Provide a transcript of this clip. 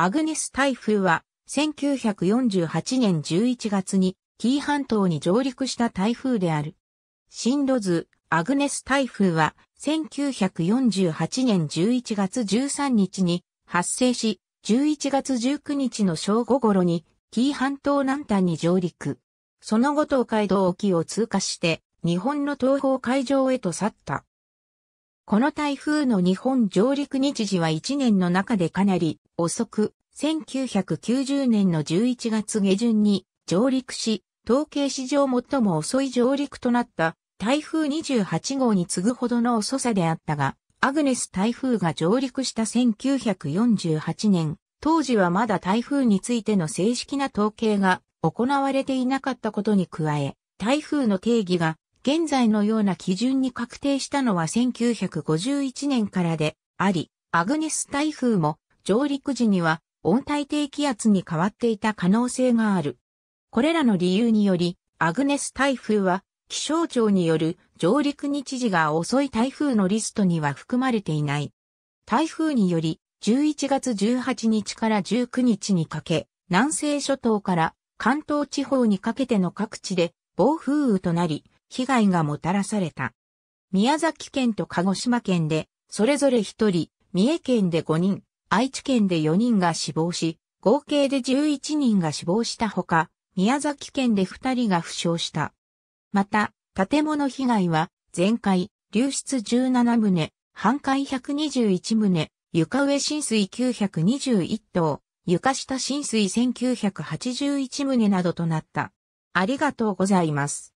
アグネス台風は、1948年11月に、紀伊半島に上陸した台風である。進路図、アグネス台風は、1948年11月13日に発生し、11月19日の正午頃に、紀伊半島南端に上陸。その後東海道沖を通過して、日本の東方海上へと去った。この台風の日本上陸日時は1年の中でかなり遅く、1990年の11月下旬に上陸し、統計史上最も遅い上陸となった台風28号に次ぐほどの遅さであったが、アグネス台風が上陸した1948年、当時はまだ台風についての正式な統計が行われていなかったことに加え、台風の定義が現在のような基準に確定したのは1951年からであり、アグネス台風も上陸時には温帯低気圧に変わっていた可能性がある。これらの理由により、アグネス台風は気象庁による上陸日時が遅い台風のリストには含まれていない。台風により、11月18日から19日にかけ、南西諸島から関東地方にかけての各地で暴風雨となり、被害がもたらされた。宮崎県と鹿児島県で、それぞれ1人、三重県で5人、愛知県で4人が死亡し、合計で11人が死亡したほか、宮崎県で2人が負傷した。また、建物被害は、全壊、流出17棟、半壊121棟、床上浸水921棟、床下浸水1981棟などとなった。ありがとうございます。